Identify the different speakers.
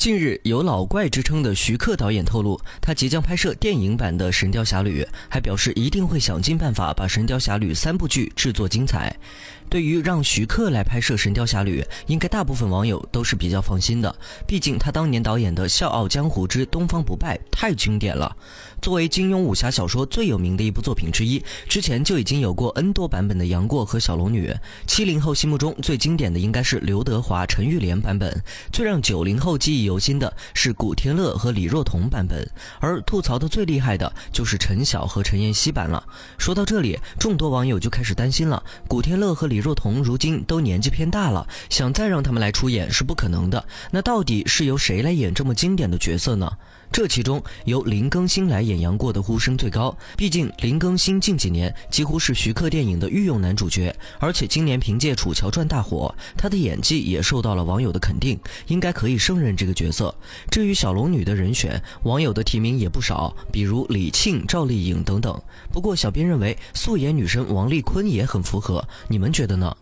Speaker 1: 近日，有“老怪”之称的徐克导演透露，他即将拍摄电影版的《神雕侠侣》，还表示一定会想尽办法把《神雕侠侣》三部剧制作精彩。对于让徐克来拍摄《神雕侠侣》，应该大部分网友都是比较放心的，毕竟他当年导演的《笑傲江湖之东方不败》太经典了。作为金庸武侠小说最有名的一部作品之一，之前就已经有过 N 多版本的杨过和小龙女。七零后心目中最经典的应该是刘德华、陈玉莲版本，最让九零后记忆。有心的是古天乐和李若彤版本，而吐槽的最厉害的就是陈晓和陈妍希版了。说到这里，众多网友就开始担心了：古天乐和李若彤如今都年纪偏大了，想再让他们来出演是不可能的。那到底是由谁来演这么经典的角色呢？这其中由林更新来演杨过的呼声最高，毕竟林更新近几年几乎是徐克电影的御用男主角，而且今年凭借《楚乔传》大火，他的演技也受到了网友的肯定，应该可以胜任这个角色。至于小龙女的人选，网友的提名也不少，比如李沁、赵丽颖等等。不过小编认为素颜女神王丽坤也很符合，你们觉得呢？